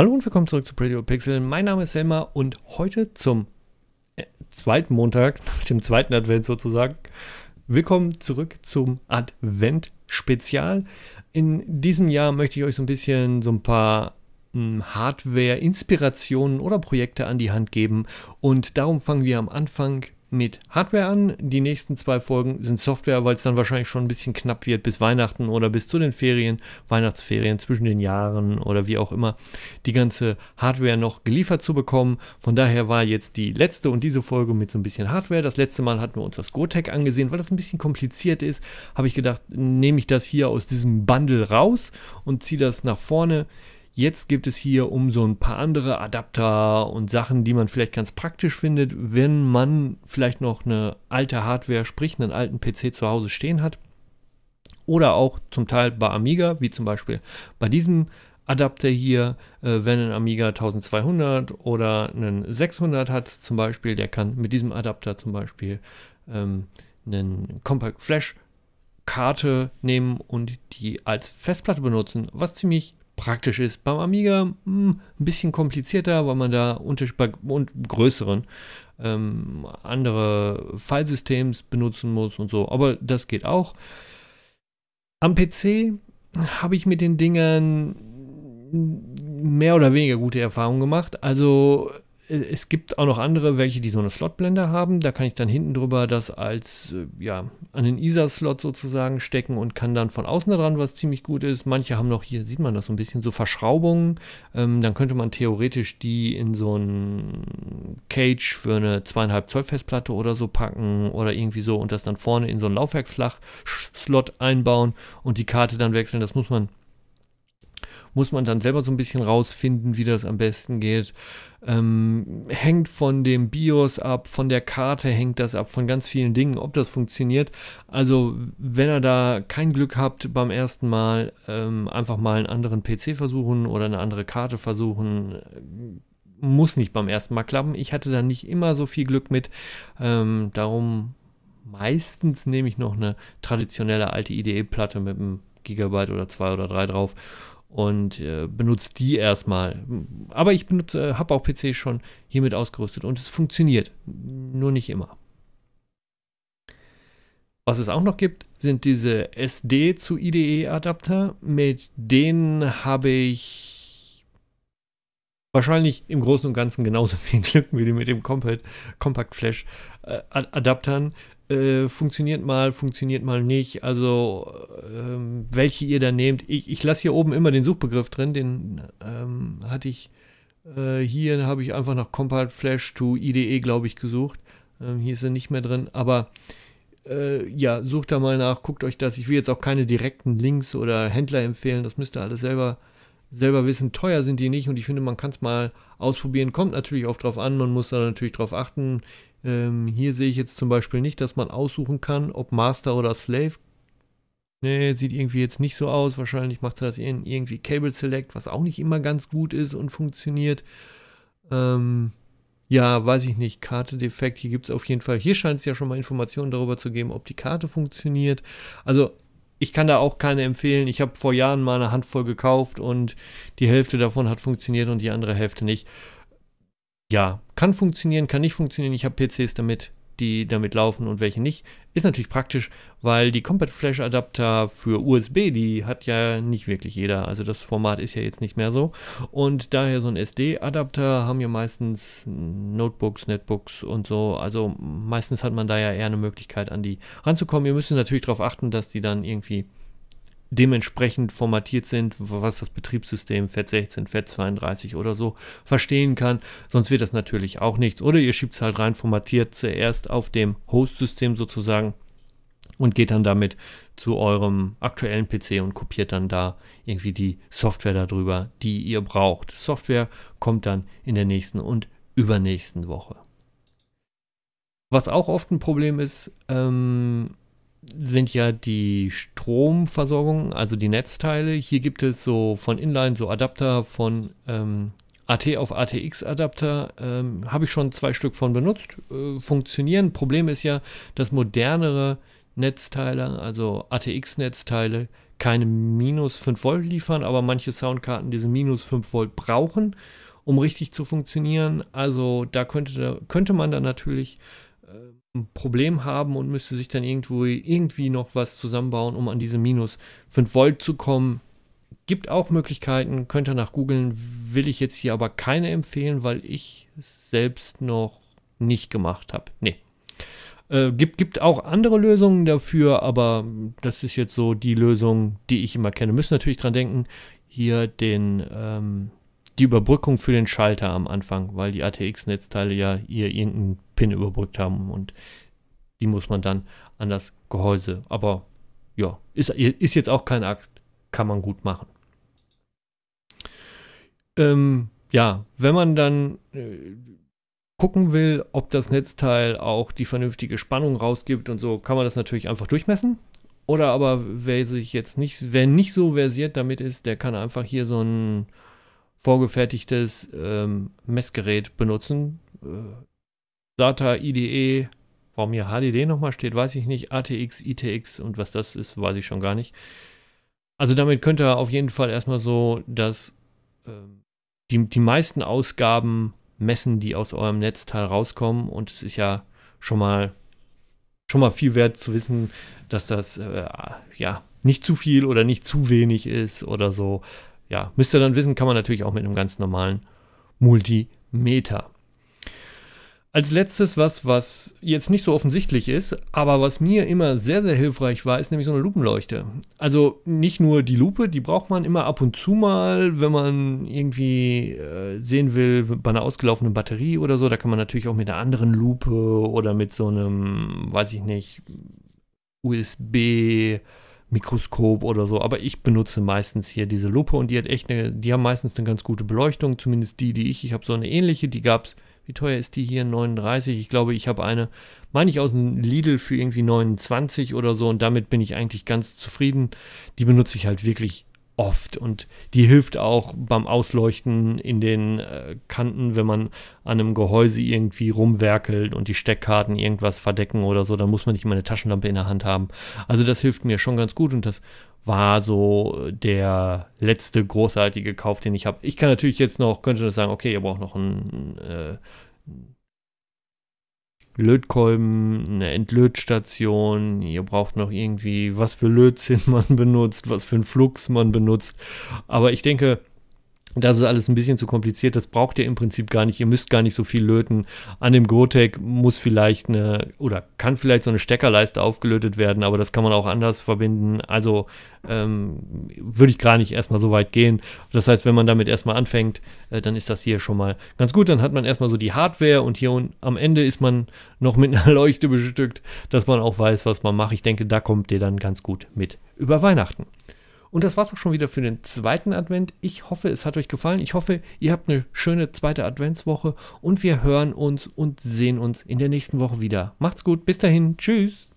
Hallo und willkommen zurück zu Pretty Old Pixel. Mein Name ist Selma und heute zum äh, zweiten Montag, dem zweiten Advent sozusagen. Willkommen zurück zum Advent-Spezial. In diesem Jahr möchte ich euch so ein bisschen so ein paar hm, Hardware, Inspirationen oder Projekte an die Hand geben. Und darum fangen wir am Anfang mit Hardware an. Die nächsten zwei Folgen sind Software, weil es dann wahrscheinlich schon ein bisschen knapp wird bis Weihnachten oder bis zu den Ferien, Weihnachtsferien zwischen den Jahren oder wie auch immer, die ganze Hardware noch geliefert zu bekommen. Von daher war jetzt die letzte und diese Folge mit so ein bisschen Hardware. Das letzte Mal hatten wir uns das GoTech angesehen, weil das ein bisschen kompliziert ist, habe ich gedacht, nehme ich das hier aus diesem Bundle raus und ziehe das nach vorne Jetzt gibt es hier um so ein paar andere Adapter und Sachen, die man vielleicht ganz praktisch findet, wenn man vielleicht noch eine alte Hardware, sprich einen alten PC zu Hause stehen hat. Oder auch zum Teil bei Amiga, wie zum Beispiel bei diesem Adapter hier, äh, wenn ein Amiga 1200 oder einen 600 hat zum Beispiel, der kann mit diesem Adapter zum Beispiel ähm, einen Compact Flash Karte nehmen und die als Festplatte benutzen, was ziemlich praktisch ist. Beim Amiga mh, hm, ein bisschen komplizierter, weil man da unter, und größeren ähm, andere Filesystems benutzen muss und so. Aber das geht auch. Am PC habe ich mit den Dingern mehr oder weniger gute Erfahrungen gemacht. Also äh, es gibt auch noch andere, welche, die so eine Slotblende haben. Da kann ich dann hinten drüber das als, äh, ja, an den ISA-Slot sozusagen stecken und kann dann von außen daran, was ziemlich gut ist. Manche haben noch hier, sieht man das so ein bisschen, so Verschraubungen. Ähm, dann könnte man theoretisch die in so ein Cage für eine zweieinhalb Zoll Festplatte oder so packen oder irgendwie so und das dann vorne in so ein Laufwerksflach-Slot einbauen und die Karte dann wechseln. Das muss man muss man dann selber so ein bisschen rausfinden, wie das am besten geht. Ähm, hängt von dem BIOS ab, von der Karte hängt das ab, von ganz vielen Dingen, ob das funktioniert. Also wenn ihr da kein Glück habt beim ersten Mal, ähm, einfach mal einen anderen PC versuchen oder eine andere Karte versuchen äh, muss nicht beim ersten Mal klappen. Ich hatte da nicht immer so viel Glück mit. Ähm, darum meistens nehme ich noch eine traditionelle alte IDE-Platte mit einem Gigabyte oder zwei oder drei drauf und äh, benutze die erstmal. Aber ich habe auch PC schon hiermit ausgerüstet und es funktioniert, nur nicht immer. Was es auch noch gibt, sind diese SD zu IDE-Adapter. Mit denen habe ich wahrscheinlich im Großen und Ganzen genauso viel Glück wie mit dem Compact, Compact Flash-Adaptern. Äh, äh, funktioniert mal, funktioniert mal nicht. Also ähm, welche ihr da nehmt. Ich, ich lasse hier oben immer den Suchbegriff drin, den ähm, hatte ich äh, hier, habe ich einfach nach Compact Flash to IDE, glaube ich, gesucht. Ähm, hier ist er nicht mehr drin, aber äh, ja, sucht da mal nach, guckt euch das. Ich will jetzt auch keine direkten Links oder Händler empfehlen, das müsst ihr alles selber selber wissen, teuer sind die nicht und ich finde, man kann es mal ausprobieren. Kommt natürlich oft drauf an, man muss da natürlich drauf achten. Ähm, hier sehe ich jetzt zum Beispiel nicht, dass man aussuchen kann, ob Master oder Slave. Ne, sieht irgendwie jetzt nicht so aus. Wahrscheinlich macht er das irgendwie Cable Select, was auch nicht immer ganz gut ist und funktioniert. Ähm, ja, weiß ich nicht. Karte defekt. Hier gibt es auf jeden Fall. Hier scheint es ja schon mal Informationen darüber zu geben, ob die Karte funktioniert. Also ich kann da auch keine empfehlen. Ich habe vor Jahren mal eine Handvoll gekauft und die Hälfte davon hat funktioniert und die andere Hälfte nicht. Ja, kann funktionieren, kann nicht funktionieren. Ich habe PCs damit die damit laufen und welche nicht. Ist natürlich praktisch, weil die Compact Flash Adapter für USB, die hat ja nicht wirklich jeder. Also das Format ist ja jetzt nicht mehr so. Und daher so ein SD-Adapter haben ja meistens Notebooks, Netbooks und so. Also meistens hat man da ja eher eine Möglichkeit, an die ranzukommen. Ihr müsst natürlich darauf achten, dass die dann irgendwie dementsprechend formatiert sind, was das Betriebssystem FAT16, FAT32 oder so verstehen kann. Sonst wird das natürlich auch nichts. Oder ihr schiebt es halt rein, formatiert zuerst auf dem Host-System sozusagen und geht dann damit zu eurem aktuellen PC und kopiert dann da irgendwie die Software darüber, die ihr braucht. Software kommt dann in der nächsten und übernächsten Woche. Was auch oft ein Problem ist, ähm, sind ja die Stromversorgung, also die Netzteile. Hier gibt es so von Inline so Adapter von ähm, AT auf ATX Adapter. Ähm, Habe ich schon zwei Stück von benutzt. Äh, funktionieren. Problem ist ja, dass modernere Netzteile, also ATX Netzteile, keine minus 5 Volt liefern, aber manche Soundkarten diese minus 5 Volt brauchen, um richtig zu funktionieren. Also da könnte, könnte man dann natürlich äh, ein Problem haben und müsste sich dann irgendwo irgendwie noch was zusammenbauen, um an diese minus 5 Volt zu kommen. Gibt auch Möglichkeiten, könnt ihr nach googeln, will ich jetzt hier aber keine empfehlen, weil ich es selbst noch nicht gemacht habe. Nee. Äh, gibt, gibt auch andere Lösungen dafür, aber das ist jetzt so die Lösung, die ich immer kenne. Müssen natürlich dran denken, hier den ähm, die Überbrückung für den Schalter am Anfang, weil die ATX-Netzteile ja ihr irgendeinen Pin überbrückt haben und die muss man dann an das Gehäuse. Aber ja, ist, ist jetzt auch kein Akt, kann man gut machen. Ähm, ja, wenn man dann äh, gucken will, ob das Netzteil auch die vernünftige Spannung rausgibt und so, kann man das natürlich einfach durchmessen. Oder aber wer sich jetzt nicht, wer nicht so versiert damit ist, der kann einfach hier so ein vorgefertigtes ähm, Messgerät benutzen. Äh, SATA IDE, warum hier HDD nochmal steht, weiß ich nicht. ATX, ITX und was das ist, weiß ich schon gar nicht. Also damit könnt ihr auf jeden Fall erstmal so, dass äh, die, die meisten Ausgaben messen, die aus eurem Netzteil rauskommen. Und es ist ja schon mal schon mal viel wert zu wissen, dass das äh, ja nicht zu viel oder nicht zu wenig ist oder so ja, müsst ihr dann wissen, kann man natürlich auch mit einem ganz normalen Multimeter. Als letztes was, was jetzt nicht so offensichtlich ist, aber was mir immer sehr, sehr hilfreich war, ist nämlich so eine Lupenleuchte. Also nicht nur die Lupe, die braucht man immer ab und zu mal, wenn man irgendwie äh, sehen will, bei einer ausgelaufenen Batterie oder so. Da kann man natürlich auch mit einer anderen Lupe oder mit so einem, weiß ich nicht, USB. Mikroskop oder so. Aber ich benutze meistens hier diese Lupe und die hat echt eine, die haben meistens eine ganz gute Beleuchtung, zumindest die, die ich. Ich habe so eine ähnliche, die gab es. Wie teuer ist die hier? 39. Ich glaube, ich habe eine, meine ich aus dem Lidl für irgendwie 29 oder so und damit bin ich eigentlich ganz zufrieden. Die benutze ich halt wirklich oft und die hilft auch beim Ausleuchten in den äh, Kanten, wenn man an einem Gehäuse irgendwie rumwerkelt und die Steckkarten irgendwas verdecken oder so, dann muss man nicht immer eine Taschenlampe in der Hand haben. Also das hilft mir schon ganz gut und das war so der letzte großartige Kauf, den ich habe. Ich kann natürlich jetzt noch, könnte das sagen, okay, ihr braucht noch ein... äh, Lötkolben, eine Entlötstation, ihr braucht noch irgendwie, was für Lötzinn man benutzt, was für einen Flux man benutzt. Aber ich denke, das ist alles ein bisschen zu kompliziert, das braucht ihr im Prinzip gar nicht, ihr müsst gar nicht so viel löten. An dem Gotek muss vielleicht eine oder kann vielleicht so eine Steckerleiste aufgelötet werden, aber das kann man auch anders verbinden. Also ähm, würde ich gar nicht erstmal so weit gehen. Das heißt, wenn man damit erstmal anfängt, äh, dann ist das hier schon mal ganz gut. Dann hat man erstmal so die Hardware und hier am Ende ist man noch mit einer Leuchte bestückt, dass man auch weiß, was man macht. Ich denke, da kommt ihr dann ganz gut mit über Weihnachten. Und das war's auch schon wieder für den zweiten Advent. Ich hoffe, es hat euch gefallen. Ich hoffe, ihr habt eine schöne zweite Adventswoche und wir hören uns und sehen uns in der nächsten Woche wieder. Macht's gut, bis dahin, tschüss.